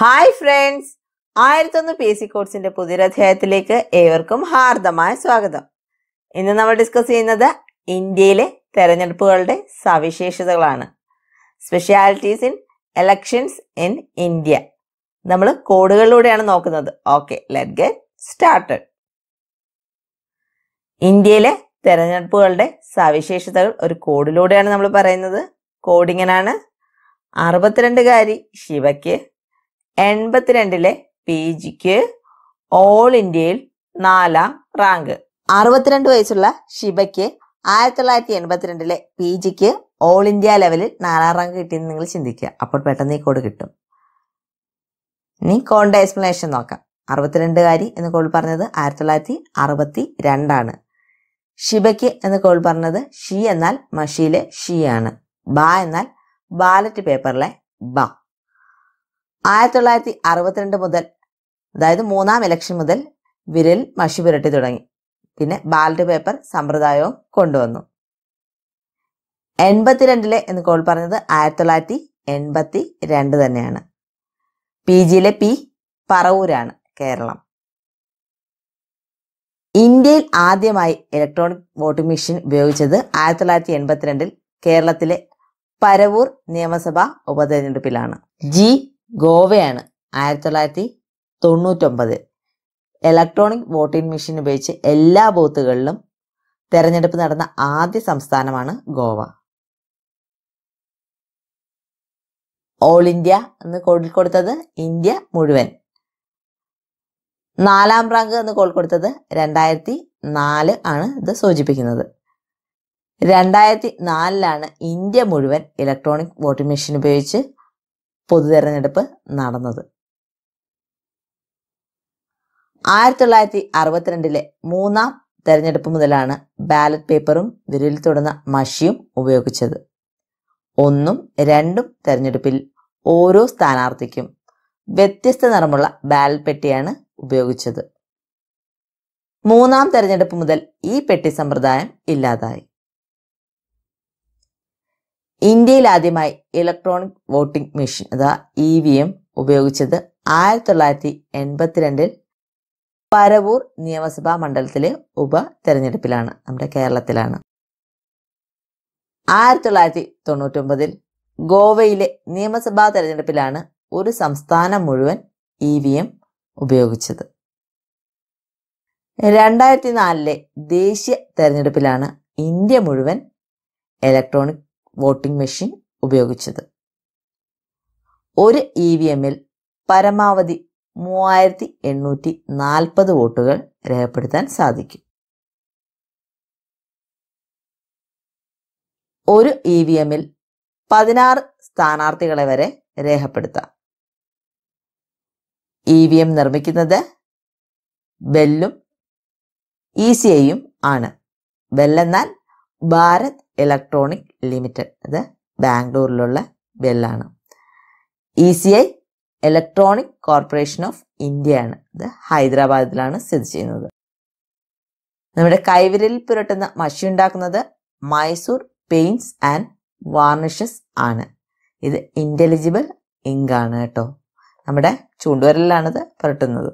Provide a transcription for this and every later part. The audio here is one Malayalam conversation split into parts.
ഹായ് ഫ്രണ്ട്സ് ആയിരത്തൊന്ന് പി എസ് സി കോഴ്സിന്റെ പുതിയൊരധ്യായത്തിലേക്ക് ഏവർക്കും ഹാർദമായ സ്വാഗതം ഇന്ന് നമ്മൾ ഡിസ്കസ് ചെയ്യുന്നത് ഇന്ത്യയിലെ തെരഞ്ഞെടുപ്പുകളുടെ സവിശേഷതകളാണ് specialities in elections in India നമ്മൾ കോഡുകളിലൂടെയാണ് നോക്കുന്നത് ഓക്കെ ലെറ്റ് ഗെറ്റ് സ്റ്റാർട്ടഡ് ഇന്ത്യയിലെ തെരഞ്ഞെടുപ്പുകളുടെ സവിശേഷതകൾ ഒരു കോഡിലൂടെയാണ് നമ്മൾ പറയുന്നത് കോഡിങ്ങനാണ് ഇങ്ങനാണ് അറുപത്തിരണ്ടുകാരി ശിവയ്ക്ക് എൺപത്തിരണ്ടിലെ പി ജിക്ക് ഓൾ ഇന്ത്യയിൽ നാലാം റാങ്ക് അറുപത്തിരണ്ട് വയസ്സുള്ള ശിബയ്ക്ക് ആയിരത്തി തൊള്ളായിരത്തി എൺപത്തിരണ്ടിലെ പി ജിക്ക് ഓൾ ഇന്ത്യ ലെവലിൽ നാലാം റാങ്ക് കിട്ടിയെന്ന് നിങ്ങൾ ചിന്തിക്കുക അപ്പോൾ പെട്ടെന്ന് ഈ കോഡ് കിട്ടും ഇനി കോണ്ട എക്സ്പ്ലനേഷൻ നോക്കാം അറുപത്തിരണ്ടുകാരി എന്ന് കോൾ പറഞ്ഞത് ആയിരത്തി തൊള്ളായിരത്തി അറുപത്തി രണ്ടാണ് ഷിബയ്ക്ക് എന്ന് കോൾ പറഞ്ഞത് ഷി എന്നാൽ മഷിയിലെ ഷീ ആണ് ബാ എന്നാൽ ബാലറ്റ് പേപ്പറിലെ ബ ആയിരത്തി തൊള്ളായിരത്തി അറുപത്തിരണ്ട് മുതൽ അതായത് മൂന്നാം ഇലക്ഷൻ മുതൽ വിരൽ മഷി പുരട്ടി തുടങ്ങി പിന്നെ ബാലറ്റ് പേപ്പർ സമ്പ്രദായവും കൊണ്ടുവന്നു എൺപത്തിരണ്ടിലെ എന്ന് കോൾ പറഞ്ഞത് ആയിരത്തി തൊള്ളായിരത്തി എൺപത്തി രണ്ട് തന്നെയാണ് പി ജിയിലെ പി പറവൂരാണ് കേരളം ഇന്ത്യയിൽ ആദ്യമായി ഇലക്ട്രോണിക് വോട്ടിംഗ് മെഷീൻ ഉപയോഗിച്ചത് ആയിരത്തി തൊള്ളായിരത്തി എൺപത്തിരണ്ടിൽ കേരളത്തിലെ പരവൂർ നിയമസഭാ ഉപതെരഞ്ഞെടുപ്പിലാണ് ജി ഗോവയാണ് ആയിരത്തി തൊള്ളായിരത്തി തൊണ്ണൂറ്റൊമ്പത് ഇലക്ട്രോണിക് വോട്ടിംഗ് മെഷീൻ ഉപയോഗിച്ച് എല്ലാ ബൂത്തുകളിലും തെരഞ്ഞെടുപ്പ് നടന്ന ആദ്യ സംസ്ഥാനമാണ് ഗോവ ഓൾ ഇന്ത്യ എന്ന് കോഡിൽ കൊടുത്തത് ഇന്ത്യ മുഴുവൻ നാലാം റാങ്ക് എന്ന് കോൾ കൊടുത്തത് രണ്ടായിരത്തി നാല് ആണ് ഇത് സൂചിപ്പിക്കുന്നത് രണ്ടായിരത്തി നാലിലാണ് ഇന്ത്യ മുഴുവൻ ഇലക്ട്രോണിക് വോട്ടിംഗ് മെഷീൻ ഉപയോഗിച്ച് പൊതുതെരഞ്ഞെടുപ്പ് നടന്നത് ആയിരത്തി തൊള്ളായിരത്തി അറുപത്തിരണ്ടിലെ മൂന്നാം തെരഞ്ഞെടുപ്പ് മുതലാണ് ബാലറ്റ് പേപ്പറും വിരലിൽ തൊടുന്ന മഷിയും ഉപയോഗിച്ചത് ഒന്നും രണ്ടും തെരഞ്ഞെടുപ്പിൽ ഓരോ സ്ഥാനാർത്ഥിക്കും വ്യത്യസ്ത നിറമുള്ള ബാലറ്റ് പെട്ടിയാണ് ഉപയോഗിച്ചത് മൂന്നാം തെരഞ്ഞെടുപ്പ് മുതൽ ഈ പെട്ടി സമ്പ്രദായം ഇല്ലാതായി ഇന്ത്യയിൽ ആദ്യമായി ഇലക്ട്രോണിക് വോട്ടിംഗ് മെഷീൻ അഥവാ ഇ വി എം ഉപയോഗിച്ചത് ആയിരത്തി തൊള്ളായിരത്തി എൺപത്തിരണ്ടിൽ പരവൂർ നിയമസഭാ മണ്ഡലത്തിലെ ഉപതെരഞ്ഞെടുപ്പിലാണ് നമ്മുടെ കേരളത്തിലാണ് ആയിരത്തി തൊള്ളായിരത്തി ഒമ്പതിൽ ഗോവയിലെ നിയമസഭാ തെരഞ്ഞെടുപ്പിലാണ് ഒരു സംസ്ഥാനം മുഴുവൻ ഇ വി എം ഉപയോഗിച്ചത് രണ്ടായിരത്തി നാലിലെ ദേശീയ തെരഞ്ഞെടുപ്പിലാണ് ഇന്ത്യ മുഴുവൻ ഇലക്ട്രോണിക് വോട്ടിംഗ് മെഷീൻ ഉപയോഗിച്ചത് ഒരു ഇ വി എമ്മിൽ പരമാവധി മൂവായിരത്തി എണ്ണൂറ്റി നാൽപ്പത് വോട്ടുകൾ രേഖപ്പെടുത്താൻ സാധിക്കും ഒരു ഇ വി എമ്മിൽ പതിനാറ് സ്ഥാനാർത്ഥികളെ വരെ രേഖപ്പെടുത്താം ഇ വി എം നിർമ്മിക്കുന്നത് ബെല്ലും ഇ സി ഐയും ആണ് ബെല്ലെന്നാൽ ഭാരത് ഇലക്ട്രോണിക് ലിമിറ്റഡ് അത് ബാംഗ്ലൂരിലുള്ള ബെല്ലാണ് E C I Electronic Corporation of ഇന്ത്യയാണ് അത് ഹൈദരാബാദിലാണ് സ്ഥിതി ചെയ്യുന്നത് നമ്മുടെ കൈവിരലിൽ പുരട്ടുന്ന മഷി ഉണ്ടാക്കുന്നത് മൈസൂർ പെയിൻസ് ആൻഡ് വാർണിഷസ് ആണ് ഇത് ഇൻ്റലിജിബിൾ ഇങ്ക് ആണ് കേട്ടോ നമ്മുടെ ചൂണ്ടുവരലിലാണിത് പുരട്ടുന്നത്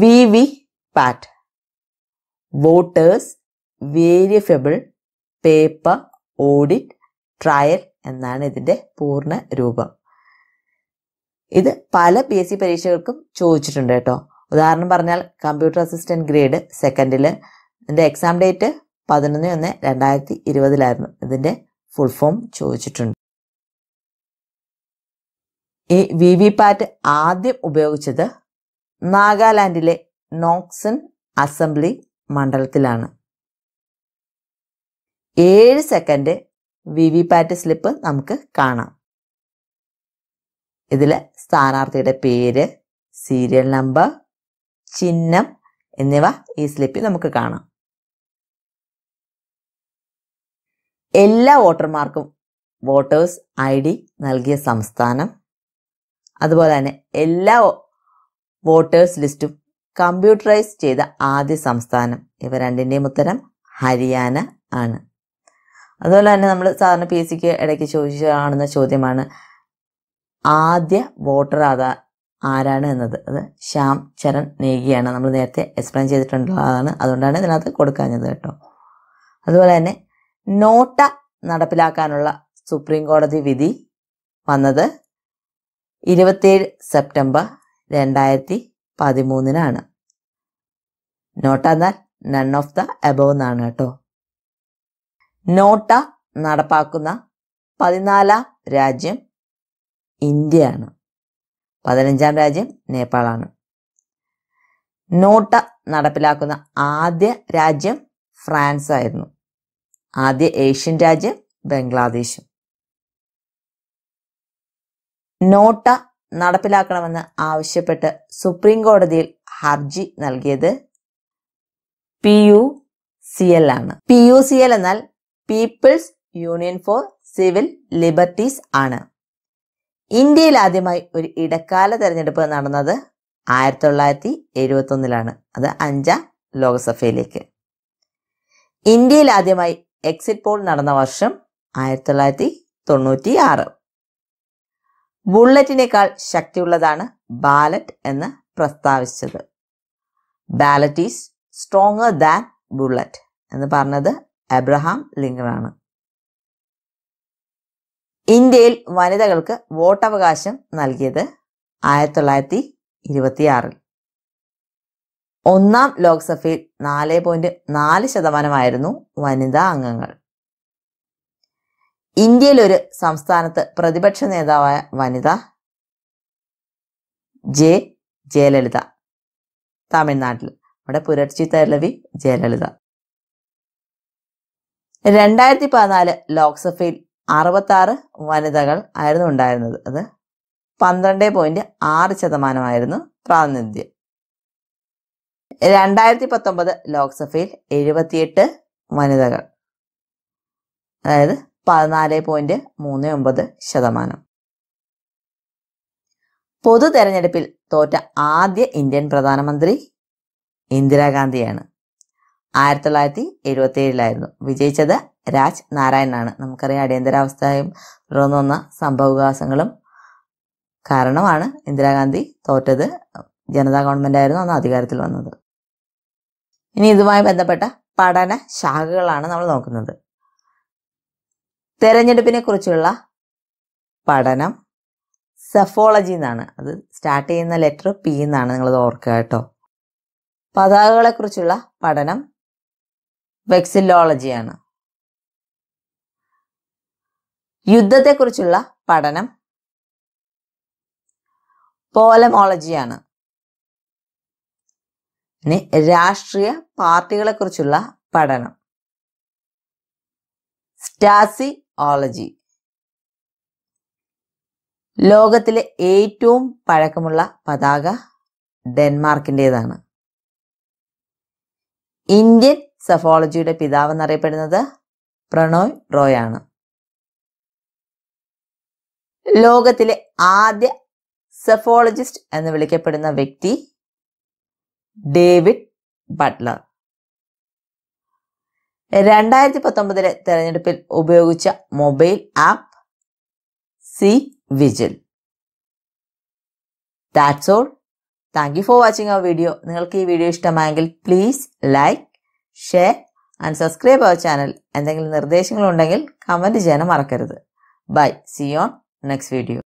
V V PAT voters verifiable paper audit trail എന്നാണ് ഇതിൻ്റെ പൂർണ്ണ രൂപം ഇത് പല പി എസ് സി പരീക്ഷകൾക്കും ചോദിച്ചിട്ടുണ്ട് കേട്ടോ ഉദാഹരണം പറഞ്ഞാൽ കമ്പ്യൂട്ടർ അസിസ്റ്റൻറ്റ് ഗ്രേഡ് സെക്കൻഡിൽ ഇതിൻ്റെ എക്സാം ഡേറ്റ് പതിനൊന്ന് ഒന്ന് രണ്ടായിരത്തി ഇരുപതിലായിരുന്നു ഇതിൻ്റെ ഫുൾ ഫോം ചോദിച്ചിട്ടുണ്ട് ഈ വി വി പാറ്റ് ആദ്യം ഉപയോഗിച്ചത് നാഗാലാൻഡിലെ നോക്സൺ അസംബ്ലി മണ്ഡലത്തിലാണ് ഏഴ് second V V PAT slip നമുക്ക് കാണാം ഇതിൽ സ്ഥാനാർത്ഥിയുടെ പേര് സീരിയൽ നമ്പർ ചിഹ്നം എന്നിവ ഈ സ്ലിപ്പിൽ നമുക്ക് കാണാം എല്ലാ വോട്ടർമാർക്കും വോട്ടേഴ്സ് ഐ ഡി നൽകിയ സംസ്ഥാനം അതുപോലെ തന്നെ എല്ലാ വോട്ടേഴ്സ് ലിസ്റ്റും കമ്പ്യൂട്ടറൈസ് ചെയ്ത ആദ്യ സംസ്ഥാനം ഇവ രണ്ടിൻ്റെയും ഉത്തരം ഹരിയാന ആണ് അതുപോലെ തന്നെ നമ്മൾ സാധാരണ പി എസ് സിക്ക് ഇടയ്ക്ക് കാണുന്ന ചോദ്യമാണ് ആദ്യ വോട്ടർ ആധാർ ആരാണ് എന്നത് അത് ശ്യാം ചരൺ നേഗിയാണ് നമ്മൾ നേരത്തെ എക്സ്പ്ലെയിൻ ചെയ്തിട്ടുള്ളതാണ് അതുകൊണ്ടാണ് ഇതിനകത്ത് കൊടുക്കാഞ്ഞത് കേട്ടോ അതുപോലെ തന്നെ നോട്ട നടപ്പിലാക്കാനുള്ള സുപ്രീം കോടതി വിധി വന്നത് ഇരുപത്തേഴ് സെപ്റ്റംബർ രണ്ടായിരത്തി പതിമൂന്നിനാണ് നോട്ട എന്നാൽ നൺ ഓഫ് ദ എബവ് എന്നാണ് കേട്ടോ നോട്ട നടപ്പാക്കുന്ന പതിനാലാം രാജ്യം ഇന്ത്യയാണ് പതിനഞ്ചാം രാജ്യം നേപ്പാളാണ് നോട്ട നടപ്പിലാക്കുന്ന ആദ്യ രാജ്യം ഫ്രാൻസ് ആയിരുന്നു ആദ്യ ഏഷ്യൻ രാജ്യം ബംഗ്ലാദേശും നോട്ട നടപ്പിലാക്കണമെന്ന് ആവശ്യപ്പെട്ട് സുപ്രീം കോടതിയിൽ ഹർജി നൽകിയത് പി യു സി എൽ ആണ് പി യു സി എൽ എന്നാൽ People's Union for Civil Liberties ആണ് ഇന്ത്യയിൽ ആദ്യമായി ഒരു ഇടക്കാല തെരഞ്ഞെടുപ്പ് നടന്നത് ആയിരത്തി തൊള്ളായിരത്തി എഴുപത്തി ഒന്നിലാണ് അത് അഞ്ചാം ലോക്സഭയിലേക്ക് ഇന്ത്യയിൽ ആദ്യമായി എക്സിറ്റ് പോൾ നടന്ന വർഷം ആയിരത്തി തൊള്ളായിരത്തി തൊണ്ണൂറ്റി ആറ് ബുള്ളറ്റിനേക്കാൾ ശക്തിയുള്ളതാണ് ബാലറ്റ് എന്ന് പ്രസ്താവിച്ചത് ballot is stronger than bullet എന്ന് പറഞ്ഞത് അബ്രഹാം ലിങ്കണാണ് ഇന്ത്യയിൽ വനിതകൾക്ക് വോട്ടവകാശം നൽകിയത് ആയിരത്തി തൊള്ളായിരത്തി ഇരുപത്തിയാറിൽ ഒന്നാം ലോക്സഭയിൽ നാല് പോയിന്റ് നാല് ശതമാനമായിരുന്നു വനിതാ അംഗങ്ങൾ ഇന്ത്യയിൽ ഒരു സംസ്ഥാനത്ത് പ്രതിപക്ഷ നേതാവായ വനിത ജെ ജയലളിത തമിഴ്നാട്ടിൽ നമ്മുടെ പുരട്ചി തലവി ജയലളിത രണ്ടായിരത്തി പതിനാല് ലോക്സഭയിൽ അറുപത്താറ് വനിതകൾ ആയിരുന്നു ഉണ്ടായിരുന്നത് അത് പന്ത്രണ്ട് പോയിന്റ് ആറ് ശതമാനമായിരുന്നു പ്രാതിനിധ്യം രണ്ടായിരത്തി പത്തൊമ്പത് ലോക്സഭയിൽ എഴുപത്തിയെട്ട് വനിതകൾ അതായത് പതിനാല് പോയിന്റ് മൂന്ന് ഒമ്പത് ശതമാനം പൊതു തെരഞ്ഞെടുപ്പിൽ തോറ്റ ആദ്യ ഇന്ത്യൻ പ്രധാനമന്ത്രി ഇന്ദിരാഗാന്ധിയാണ് ആയിരത്തി തൊള്ളായിരത്തി എഴുപത്തിയേഴിലായിരുന്നു വിജയിച്ചത് രാജ് നാരായണനാണ് നമുക്കറിയാം അടിയന്തരാവസ്ഥയും തുടർന്ന് വന്ന സംഭവവികാസങ്ങളും കാരണമാണ് ഇന്ദിരാഗാന്ധി തോറ്റത് ജനതാ ഗവൺമെന്റ് ആയിരുന്നു അന്ന് അധികാരത്തിൽ വന്നത് ഇനി ഇതുമായി ബന്ധപ്പെട്ട പഠന ശാഖകളാണ് നമ്മൾ നോക്കുന്നത് തെരഞ്ഞെടുപ്പിനെ കുറിച്ചുള്ള പഠനം സെഫോളജി എന്നാണ് അത് സ്റ്റാർട്ട് ചെയ്യുന്ന ലെറ്റർ പി എന്നാണ് നിങ്ങളത് ഓർക്കുക കേട്ടോ പതാകകളെക്കുറിച്ചുള്ള പഠനം വെക്സിലോളജിയാണ് യുദ്ധത്തെക്കുറിച്ചുള്ള പഠനം പോലമോളജിയാണ് ഇനി രാഷ്ട്രീയ പാർട്ടികളെക്കുറിച്ചുള്ള പഠനം ഓളജി ലോകത്തിലെ ഏറ്റവും പഴക്കമുള്ള പതാക ഡെൻമാർക്കിൻ്റെതാണ് ഇന്ത്യൻ സഫോളജിയുടെ പിതാവ് എന്നറിയപ്പെടുന്നത് പ്രണോയ് റോയ് ആണ് ലോകത്തിലെ ആദ്യ സെഫോളജിസ്റ്റ് എന്ന് വിളിക്കപ്പെടുന്ന വ്യക്തി ഡേവിഡ് ബട്ട്ലർ രണ്ടായിരത്തി പത്തൊമ്പതിലെ തെരഞ്ഞെടുപ്പിൽ ഉപയോഗിച്ച mobile app C vigil that's all thank you for watching our video നിങ്ങൾക്ക് ഈ വീഡിയോ ഇഷ്ടമായെങ്കിൽ please like share and subscribe our channel എന്തെങ്കിലും നിർദ്ദേശങ്ങളുണ്ടെങ്കിൽ കമൻറ്റ് ചെയ്യാനും മറക്കരുത് bye see on next video